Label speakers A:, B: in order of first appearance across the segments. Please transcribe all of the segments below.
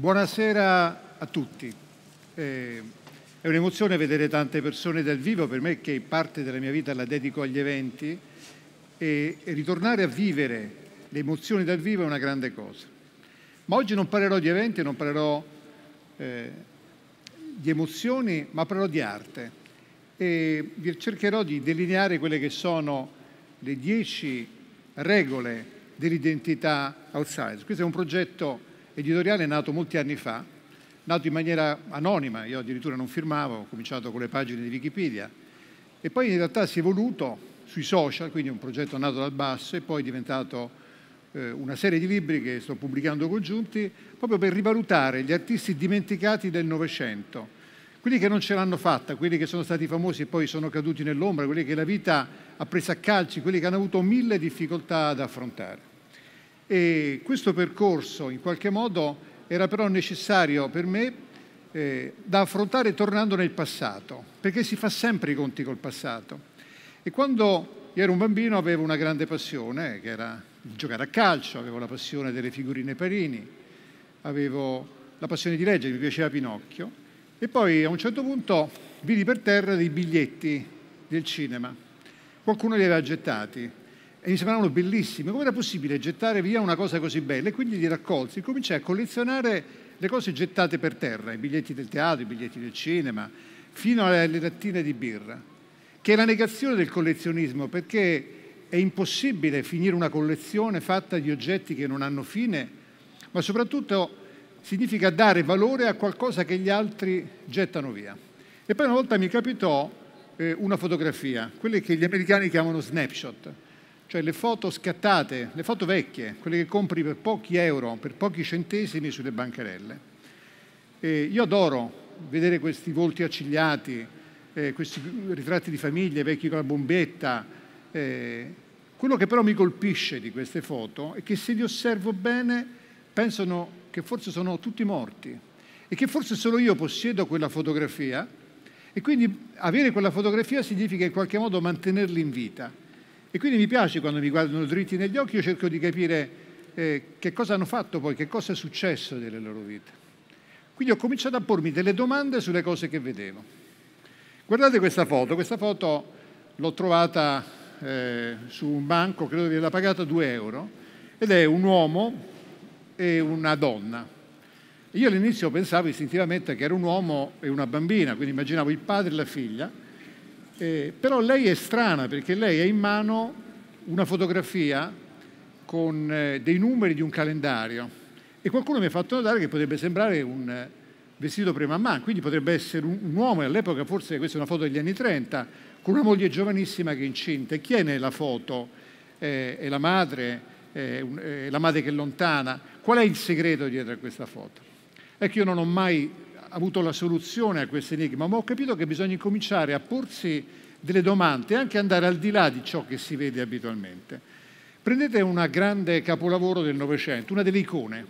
A: Buonasera a tutti. Eh, è un'emozione vedere tante persone dal vivo, per me che parte della mia vita la dedico agli eventi e, ritornare a vivere le emozioni dal vivo è una grande cosa. Ma oggi non parlerò di eventi, non parlerò eh, di emozioni, ma parlerò di arte e cercherò di delineare quelle che sono le dieci regole dell'identità outsider. Questo è un progetto editoriale nato molti anni fa, nato in maniera anonima, io addirittura non firmavo, ho cominciato con le pagine di Wikipedia e poi in realtà si è evoluto sui social, quindi un progetto nato dal basso e poi è diventato eh, una serie di libri che sto pubblicando congiunti proprio per rivalutare gli artisti dimenticati del Novecento, quelli che non ce l'hanno fatta, quelli che sono stati famosi e poi sono caduti nell'ombra, quelli che la vita ha preso a calci, quelli che hanno avuto mille difficoltà ad affrontare. E questo percorso in qualche modo era però necessario per me eh, da affrontare tornando nel passato, perché si fa sempre i conti col passato. E quando ero un bambino avevo una grande passione, che era giocare a calcio, avevo la passione delle figurine Parini, avevo la passione di leggere, mi piaceva Pinocchio, e poi a un certo punto vidi per terra dei biglietti del cinema. Qualcuno li aveva gettati e mi sembravano bellissime. Com'era possibile gettare via una cosa così bella? E quindi li raccolsi, cominciai a collezionare le cose gettate per terra, i biglietti del teatro, i biglietti del cinema, fino alle lattine di birra, che è la negazione del collezionismo, perché è impossibile finire una collezione fatta di oggetti che non hanno fine, ma soprattutto significa dare valore a qualcosa che gli altri gettano via. E poi una volta mi capitò eh, una fotografia, quelle che gli americani chiamano snapshot, cioè le foto scattate, le foto vecchie, quelle che compri per pochi euro, per pochi centesimi sulle bancarelle. E io adoro vedere questi volti accigliati, eh, questi ritratti di famiglie, vecchi con la bombetta. Eh. Quello che però mi colpisce di queste foto è che se li osservo bene pensano che forse sono tutti morti e che forse solo io possiedo quella fotografia e quindi avere quella fotografia significa in qualche modo mantenerli in vita. E quindi mi piace quando mi guardano dritti negli occhi, io cerco di capire eh, che cosa hanno fatto poi, che cosa è successo nelle loro vite. Quindi ho cominciato a pormi delle domande sulle cose che vedevo. Guardate questa foto, questa foto l'ho trovata eh, su un banco, credo che averla pagata 2 euro, ed è un uomo e una donna. Io all'inizio pensavo istintivamente che era un uomo e una bambina, quindi immaginavo il padre e la figlia, eh, però lei è strana perché lei ha in mano una fotografia con eh, dei numeri di un calendario e qualcuno mi ha fatto notare che potrebbe sembrare un eh, vestito premamà, quindi potrebbe essere un, un uomo, all'epoca forse questa è una foto degli anni 30, con una moglie giovanissima che è incinta. E chi è nella foto? Eh, è la madre, un, è la madre che è lontana. Qual è il segreto dietro a questa foto? Ecco, io non ho mai avuto la soluzione a questo enigma, ma ho capito che bisogna cominciare a porsi delle domande e anche andare al di là di ciò che si vede abitualmente. Prendete un grande capolavoro del Novecento, una delle icone.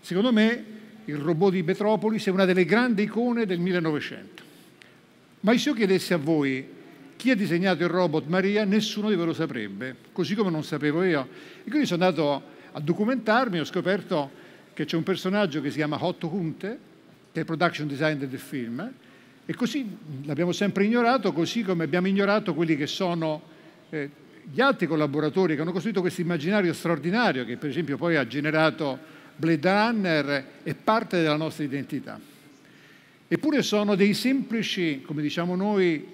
A: Secondo me il robot di Petropolis è una delle grandi icone del 1900. Ma se io chiedessi a voi chi ha disegnato il robot Maria, nessuno di voi lo saprebbe, così come non sapevo io. E quindi sono andato a documentarmi, e ho scoperto che c'è un personaggio che si chiama Hotto Hunte, del production design del film e così l'abbiamo sempre ignorato, così come abbiamo ignorato quelli che sono eh, gli altri collaboratori che hanno costruito questo immaginario straordinario che per esempio poi ha generato Blade Runner è parte della nostra identità. Eppure sono dei semplici, come diciamo noi,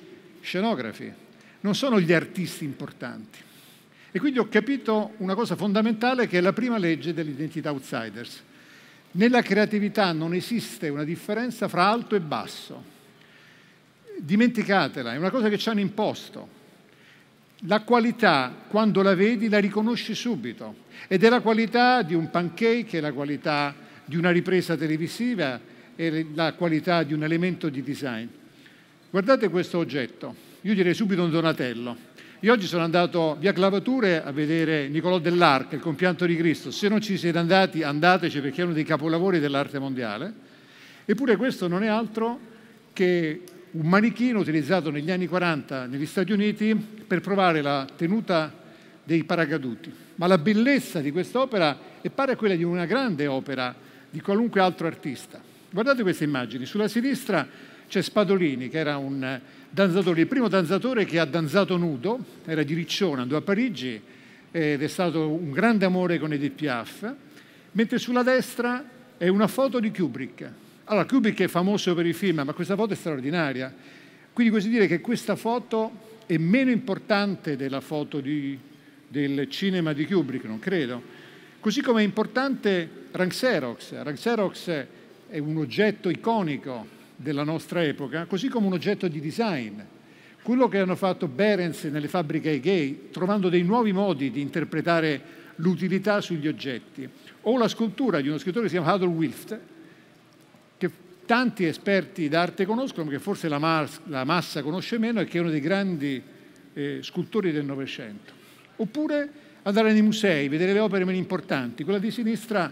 A: scenografi, non sono gli artisti importanti. E quindi ho capito una cosa fondamentale che è la prima legge dell'identità outsiders, nella creatività non esiste una differenza fra alto e basso. Dimenticatela, è una cosa che ci hanno imposto. La qualità, quando la vedi, la riconosci subito. Ed è la qualità di un pancake, è la qualità di una ripresa televisiva, è la qualità di un elemento di design. Guardate questo oggetto, io direi subito un Donatello io oggi sono andato via Clavature a vedere Niccolò dell'Arca, il compianto di Cristo. Se non ci siete andati, andateci perché è uno dei capolavori dell'arte mondiale. Eppure questo non è altro che un manichino utilizzato negli anni 40 negli Stati Uniti per provare la tenuta dei paracaduti. Ma la bellezza di quest'opera è pari a quella di una grande opera di qualunque altro artista. Guardate queste immagini. Sulla sinistra c'è Spadolini che era un eh, danzatore, il primo danzatore che ha danzato nudo, era di Riccione, andò a Parigi ed è stato un grande amore con Edith Piaf, mentre sulla destra è una foto di Kubrick. Allora Kubrick è famoso per i film, ma questa foto è straordinaria. Quindi così dire che questa foto è meno importante della foto di, del cinema di Kubrick, non credo. Così come è importante Ranxerox. Ranxerox è un oggetto iconico della nostra epoca, così come un oggetto di design. Quello che hanno fatto Berens nelle fabbriche gay, trovando dei nuovi modi di interpretare l'utilità sugli oggetti, o la scultura di uno scrittore che si chiama Adolf Wilft, che tanti esperti d'arte conoscono, ma che forse la, mas la, massa conosce meno, e che è uno dei grandi eh, scultori del Novecento. Oppure andare nei musei, vedere le opere meno importanti. Quella di sinistra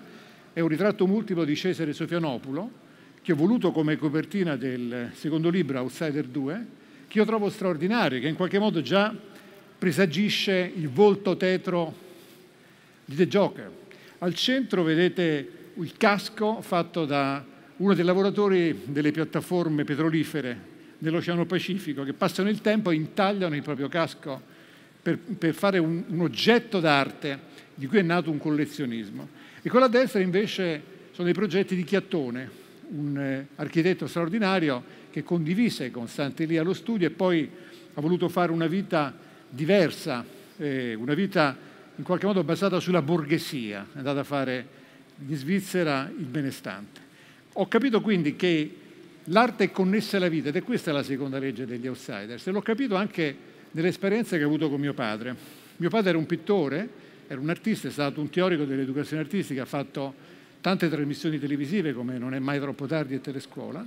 A: è un ritratto multiplo di Cesare Sofianopulo, che ho voluto come copertina del secondo libro Outsider 2, che io trovo straordinario, che in qualche modo già presagisce il volto tetro di The Joker. Al centro vedete il casco fatto da uno dei lavoratori delle piattaforme petrolifere dell'Oceano Pacifico che passano il tempo e intagliano il proprio casco per, per fare un, un oggetto d'arte di cui è nato un collezionismo. E quella a destra invece sono dei progetti di Chiattone, un eh, architetto straordinario che condivise con Santelia lo studio e poi ha voluto fare una vita diversa, eh, una vita in qualche modo basata sulla borghesia, è andata a fare in Svizzera il benestante. Ho capito quindi che l'arte è connessa alla vita ed è questa la seconda legge degli outsiders e l'ho capito anche nell'esperienza che ho avuto con mio padre. Mio padre era un pittore, era un artista, è stato un teorico dell'educazione artistica, ha fatto tante trasmissioni televisive come Non è mai troppo tardi e Telescuola.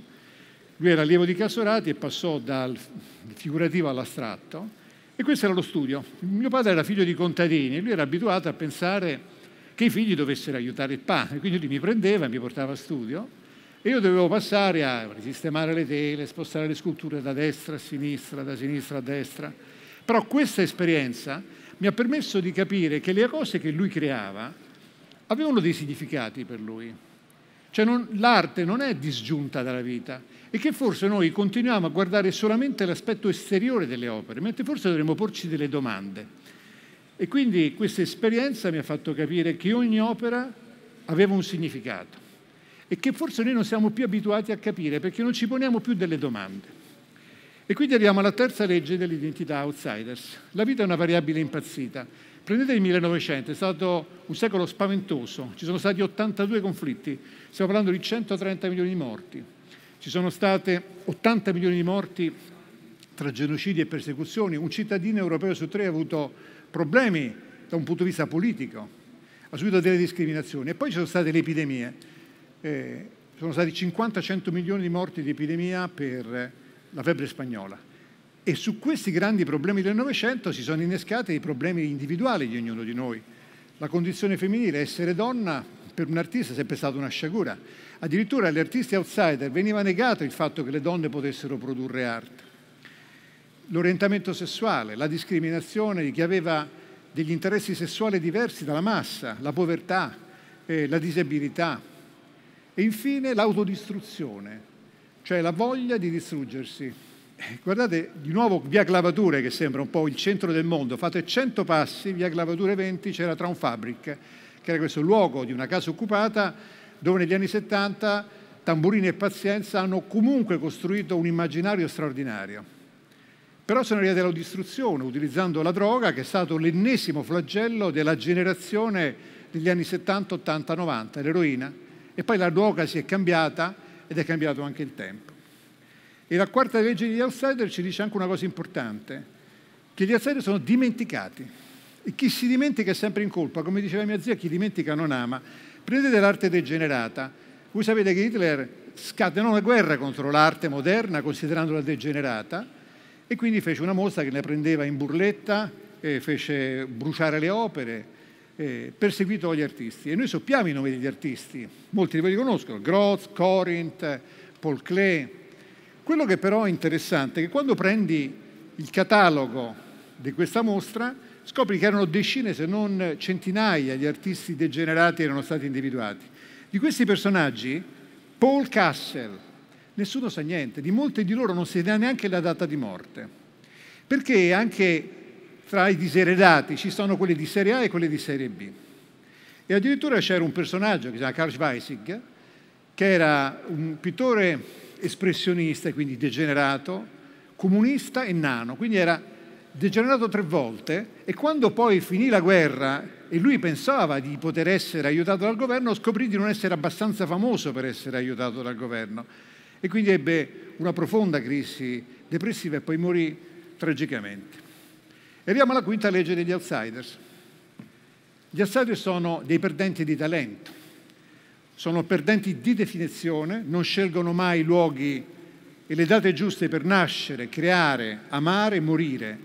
A: Lui era allievo di Casorati e passò dal figurativo all'astratto e questo era lo studio. Mio padre era figlio di contadini e lui era abituato a pensare che i figli dovessero aiutare il padre, quindi lui mi prendeva e mi portava a studio e io dovevo passare a sistemare le tele, spostare le sculture da destra a sinistra, da sinistra a destra. Però questa esperienza mi ha permesso di capire che le cose che lui creava avevano dei significati per lui. Cioè l'arte non è disgiunta dalla vita e che forse noi continuiamo a guardare solamente l'aspetto esteriore delle opere, mentre forse dovremmo porci delle domande. E quindi questa esperienza mi ha fatto capire che ogni opera aveva un significato e che forse noi non siamo più abituati a capire perché non ci poniamo più delle domande. E quindi arriviamo alla terza legge dell'identità outsiders. La vita è una variabile impazzita. Prendete il 1900, è stato un secolo spaventoso, ci sono stati 82 conflitti, stiamo parlando di 130 milioni di morti, ci sono state 80 milioni di morti tra genocidi e persecuzioni, un cittadino europeo su tre ha avuto problemi da un punto di vista politico, ha subito delle discriminazioni e poi ci sono state le epidemie, eh, sono stati 50-100 milioni di morti di epidemia per la febbre spagnola. E su questi grandi problemi del Novecento si sono innescati i problemi individuali di ognuno di noi. La condizione femminile, essere donna, per un artista è sempre stata una sciagura. Addirittura agli artisti outsider veniva negato il fatto che le donne potessero produrre arte. L'orientamento sessuale, la discriminazione di chi aveva degli interessi sessuali diversi dalla massa, la povertà, eh, la disabilità. E infine l'autodistruzione, cioè la voglia di distruggersi. Eh, guardate di nuovo via Clavature, che sembra un po' il centro del mondo, fate 100 passi, via Clavature 20 c'era Traunfabric, che era questo luogo di una casa occupata dove negli anni 70 Tamburini e Pazienza hanno comunque costruito un immaginario straordinario però sono arrivati alla distruzione utilizzando la droga che è stato l'ennesimo flagello della generazione degli anni 70, 80, 90, l'eroina. E poi la droga si è cambiata ed è cambiato anche il tempo. E la quarta legge degli outsider ci dice anche una cosa importante, che gli outsider sono dimenticati. E chi si dimentica è sempre in colpa. Come diceva mia zia, chi dimentica non ama. Prendete l'arte degenerata. Voi sapete che Hitler scatenò una guerra contro l'arte moderna, considerandola degenerata, e quindi fece una mostra che ne prendeva in burletta, e fece bruciare le opere, eh, perseguito dagli artisti. E noi sappiamo i nomi degli artisti, molti di voi li conoscono, Groth, Corinth, Paul Klee. Quello che però è interessante è che quando prendi il catalogo di questa mostra, scopri che erano decine se non centinaia di artisti degenerati che erano stati individuati. Di questi personaggi, Paul Cassel, nessuno sa niente, di molti di loro non si dà neanche la data di morte, perché anche tra i diseredati ci sono quelli di serie A e quelli di serie B. E addirittura c'era un personaggio che si chiama Karl Schweissig, che era un pittore espressionista, quindi degenerato, comunista e nano, quindi era degenerato tre volte e quando poi finì la guerra e lui pensava di poter essere aiutato dal governo, scoprì di non essere abbastanza famoso per essere aiutato dal governo e quindi ebbe una profonda crisi depressiva e poi morì tragicamente. E arriviamo alla quinta legge degli outsiders. Gli outsiders sono dei perdenti di talento, sono perdenti di definizione, non scelgono mai i luoghi e le date giuste per nascere, creare, amare morire.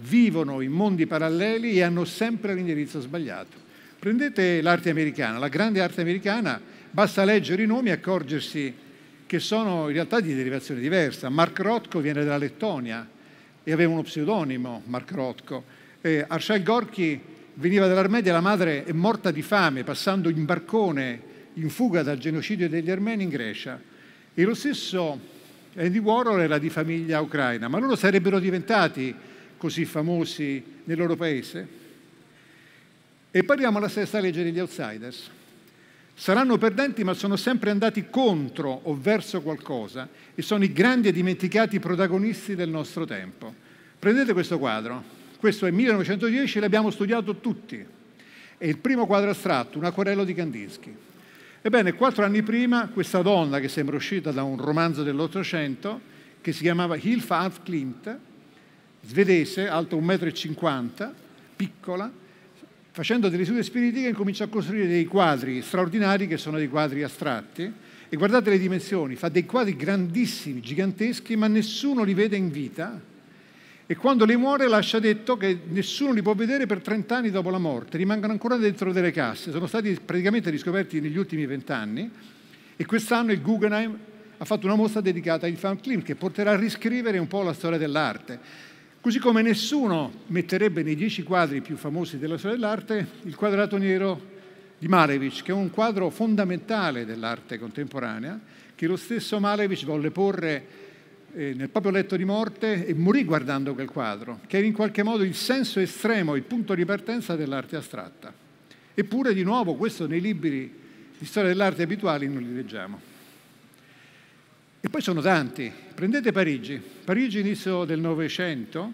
A: Vivono in mondi paralleli e hanno sempre l'indirizzo sbagliato. Prendete l'arte americana, la grande arte americana, basta leggere i nomi e accorgersi che sono in realtà di derivazione diversa. Mark Rothko viene dalla Lettonia, e aveva uno pseudonimo, Mark Rotko. Eh, Arshad Gorky veniva dall'Armenia, la madre è morta di fame passando in barcone in fuga dal genocidio degli armeni in Grecia. E lo stesso Andy Warhol era di famiglia ucraina, ma loro sarebbero diventati così famosi nel loro paese? E parliamo della stessa legge degli outsiders. Saranno perdenti ma sono sempre andati contro o verso qualcosa e sono i grandi e dimenticati protagonisti del nostro tempo. Prendete questo quadro, questo è 1910, l'abbiamo studiato tutti. È il primo quadro astratto, un acquarello di Kandinsky. Ebbene, quattro anni prima questa donna che sembra uscita da un romanzo dell'Ottocento, che si chiamava Hilfa Alf Klimt, svedese, alta 1,50 m, piccola, facendo delle sue spiritiche incomincia a costruire dei quadri straordinari che sono dei quadri astratti e guardate le dimensioni, fa dei quadri grandissimi, giganteschi, ma nessuno li vede in vita e quando lei muore lascia detto che nessuno li può vedere per 30 anni dopo la morte, rimangono ancora dentro delle casse, sono stati praticamente riscoperti negli ultimi 20 anni e quest'anno il Guggenheim ha fatto una mostra dedicata a Infant Klim che porterà a riscrivere un po' la storia dell'arte. Così come nessuno metterebbe nei dieci quadri più famosi della storia dell'arte il quadrato nero di Malevich, che è un quadro fondamentale dell'arte contemporanea, che lo stesso Malevich volle porre eh, nel proprio letto di morte e morì guardando quel quadro, che era in qualche modo il senso estremo, il punto di partenza dell'arte astratta. Eppure, di nuovo, questo nei libri di storia dell'arte abituali non li leggiamo. E poi sono tanti. Prendete Parigi. Parigi inizio del Novecento,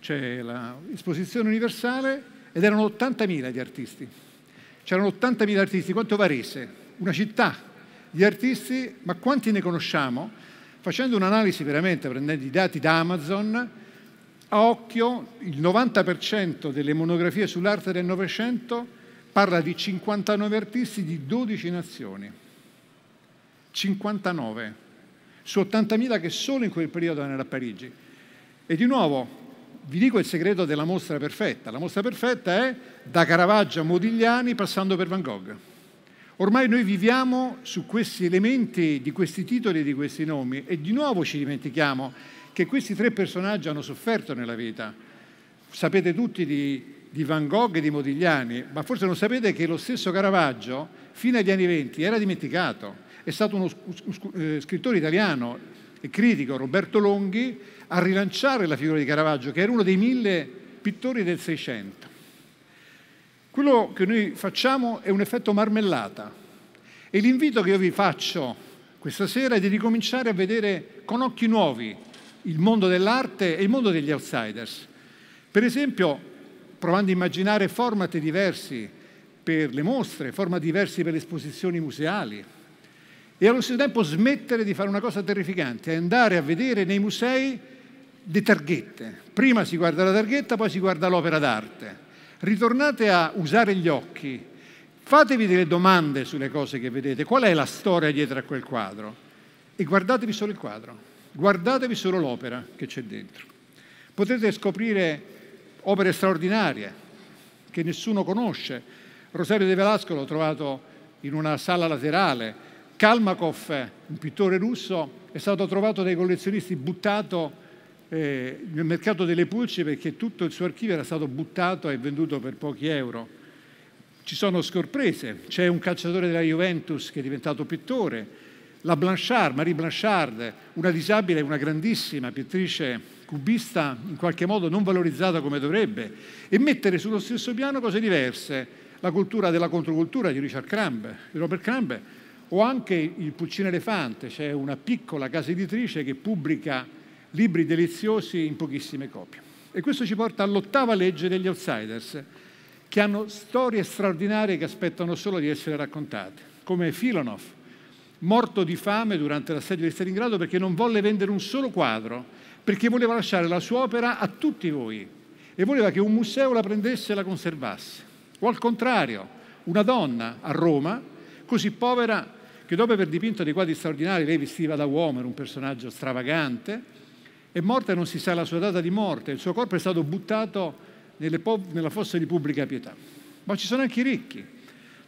A: c'è l'esposizione universale ed erano 80.000 gli artisti. C'erano 80.000 artisti, quanto Varese, una città di artisti, ma quanti ne conosciamo? Facendo un'analisi veramente, prendendo i dati da Amazon, a occhio il 90% delle monografie sull'arte del Novecento parla di 59 artisti di 12 nazioni. 59 su 80.000 che solo in quel periodo erano a Parigi. E di nuovo, vi dico il segreto della mostra perfetta. La mostra perfetta è da Caravaggio a Modigliani passando per Van Gogh. Ormai noi viviamo su questi elementi, di questi titoli, di questi nomi e di nuovo ci dimentichiamo che questi tre personaggi hanno sofferto nella vita. Sapete tutti di, di Van Gogh e di Modigliani, ma forse non sapete che lo stesso Caravaggio fino agli anni venti, era dimenticato è stato uno eh, scrittore italiano e critico, Roberto Longhi, a rilanciare la figura di Caravaggio, che era uno dei mille pittori del Seicento. Quello che noi facciamo è un effetto marmellata e l'invito che io vi faccio questa sera è di ricominciare a vedere con occhi nuovi il mondo dell'arte e il mondo degli outsiders. Per esempio, provando a immaginare format diversi per le mostre, format diversi per le esposizioni museali, e allo stesso tempo smettere di fare una cosa terrificante, andare a vedere nei musei le targhette. Prima si guarda la targhetta, poi si guarda l'opera d'arte. Ritornate a usare gli occhi, fatevi delle domande sulle cose che vedete, qual è la storia dietro a quel quadro e guardatevi solo il quadro, guardatevi solo l'opera che c'è dentro. Potete scoprire opere straordinarie che nessuno conosce. Rosario de Velasco l'ho trovato in una sala laterale, Kalmakov, un pittore russo, è stato trovato dai collezionisti buttato eh, nel mercato delle pulci perché tutto il suo archivio era stato buttato e venduto per pochi euro. Ci sono scorprese, c'è un calciatore della Juventus che è diventato pittore, la Blanchard, Marie Blanchard, una disabile, una grandissima pittrice cubista in qualche modo non valorizzata come dovrebbe, e mettere sullo stesso piano cose diverse, la cultura della controcultura di Richard Crumb, di Robert Crumb, o anche il Pulcino Elefante, cioè una piccola casa editrice che pubblica libri deliziosi in pochissime copie. E questo ci porta all'ottava legge degli outsiders, che hanno storie straordinarie che aspettano solo di essere raccontate, come Filonov, morto di fame durante l'assedio di Stalingrado perché non volle vendere un solo quadro, perché voleva lasciare la sua opera a tutti voi e voleva che un museo la prendesse e la conservasse. O al contrario, una donna a Roma, così povera che dopo aver dipinto dei quadri straordinari, lei vestiva da uomo, era un personaggio stravagante, è morta e non si sa la sua data di morte, il suo corpo è stato buttato nella fossa di pubblica pietà. Ma ci sono anche i ricchi.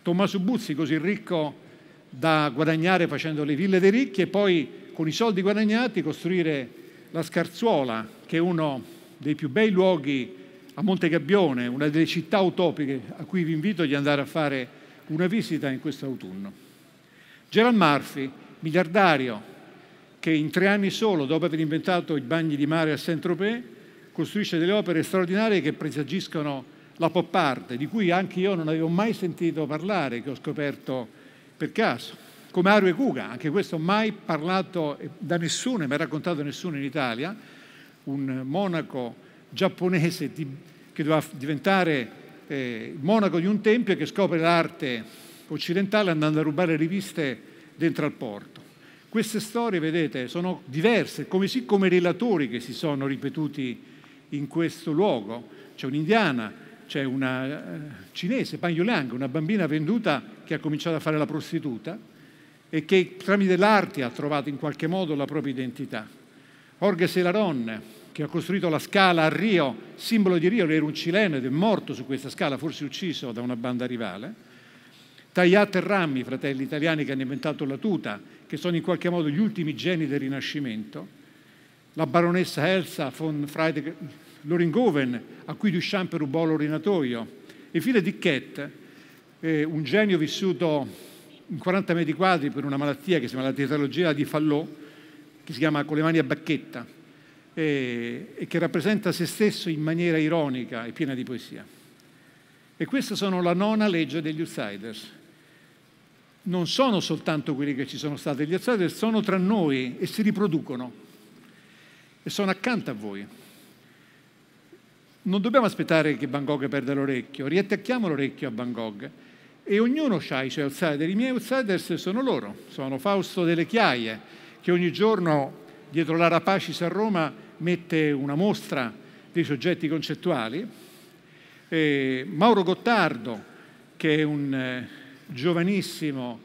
A: Tommaso Buzzi, così ricco da guadagnare facendo le ville dei ricchi e poi con i soldi guadagnati costruire la Scarzuola, che è uno dei più bei luoghi a Monte Gabbione, una delle città utopiche a cui vi invito di andare a fare una visita in questo autunno. Gerald Murphy, miliardario, che in tre anni solo, dopo aver inventato i bagni di mare a Saint-Tropez, costruisce delle opere straordinarie che presagiscono la pop art, di cui anche io non avevo mai sentito parlare, che ho scoperto per caso. Come Aru e Kuga, anche questo mai parlato da nessuno, mai raccontato da nessuno in Italia, un monaco giapponese di, che doveva diventare eh, monaco di un tempio e che scopre l'arte occidentale andando a rubare riviste dentro al porto. Queste storie, vedete, sono diverse, così come i relatori che si sono ripetuti in questo luogo. C'è un'indiana, c'è una eh, cinese, Pan Yulang, una bambina venduta che ha cominciato a fare la prostituta e che tramite l'arte ha trovato in qualche modo la propria identità. Jorge Selaron, che ha costruito la scala a Rio, simbolo di Rio, era un cileno ed è morto su questa scala, forse ucciso da una banda rivale Tagliate e Rami, fratelli italiani che hanno inventato la tuta, che sono in qualche modo gli ultimi geni del Rinascimento, la baronessa Elsa von Friedrich Loringoven, a cui Duchamp rubò l'orinatoio, infine Dickett, eh, un genio vissuto in 40 metri quadri per una malattia che si chiama la tetralogia di Fallot, che si chiama con le mani a bacchetta, eh, e che rappresenta se stesso in maniera ironica e piena di poesia. E queste sono la nona legge degli outsiders, non sono soltanto quelli che ci sono stati, gli outsider sono tra noi e si riproducono e sono accanto a voi. Non dobbiamo aspettare che Van Gogh perda l'orecchio, riattacchiamo l'orecchio a Van Gogh e ognuno ha i suoi outsider. I miei outsider sono loro, sono Fausto delle Chiaie, che ogni giorno dietro la Rapacis a Roma mette una mostra dei soggetti concettuali, e Mauro Gottardo, che è un eh, giovanissimo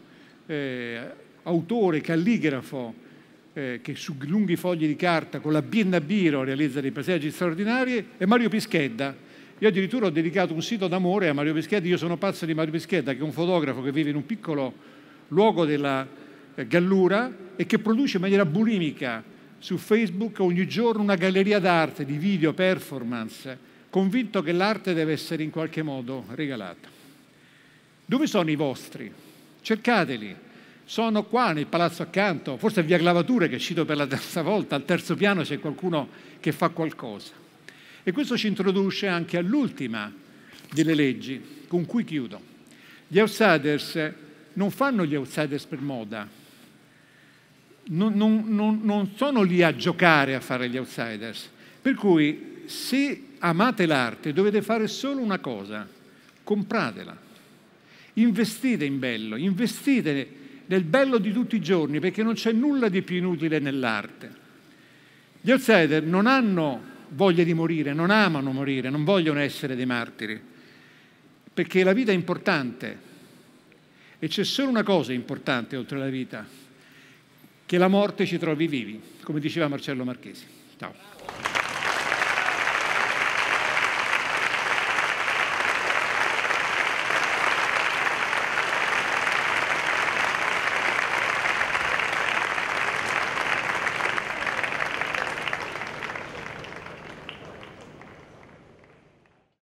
A: eh, autore, calligrafo, eh, che su lunghi fogli di carta con la Bienna Biro realizza dei paesaggi straordinari, e Mario Pischedda. Io addirittura ho dedicato un sito d'amore a Mario Pischedda, io sono pazzo di Mario Pischedda, che è un fotografo che vive in un piccolo luogo della eh, Gallura e che produce in maniera bulimica su Facebook ogni giorno una galleria d'arte, di video, performance, convinto che l'arte deve essere in qualche modo regalata. Dove sono i vostri? Cercateli. Sono qua nel palazzo accanto, forse via Clavature che è uscito per la terza volta, al terzo piano c'è qualcuno che fa qualcosa. E questo ci introduce anche all'ultima delle leggi, con cui chiudo. Gli outsiders non fanno gli outsiders per moda, non, non, non, non sono lì a giocare a fare gli outsiders. Per cui se amate l'arte dovete fare solo una cosa, compratela Investite in bello, investite nel bello di tutti i giorni perché non c'è nulla di più inutile nell'arte. Gli outsider non hanno voglia di morire, non amano morire, non vogliono essere dei martiri, perché la vita è importante e c'è solo una cosa importante oltre alla vita, che la morte ci trovi vivi, come diceva Marcello Marchesi. Ciao.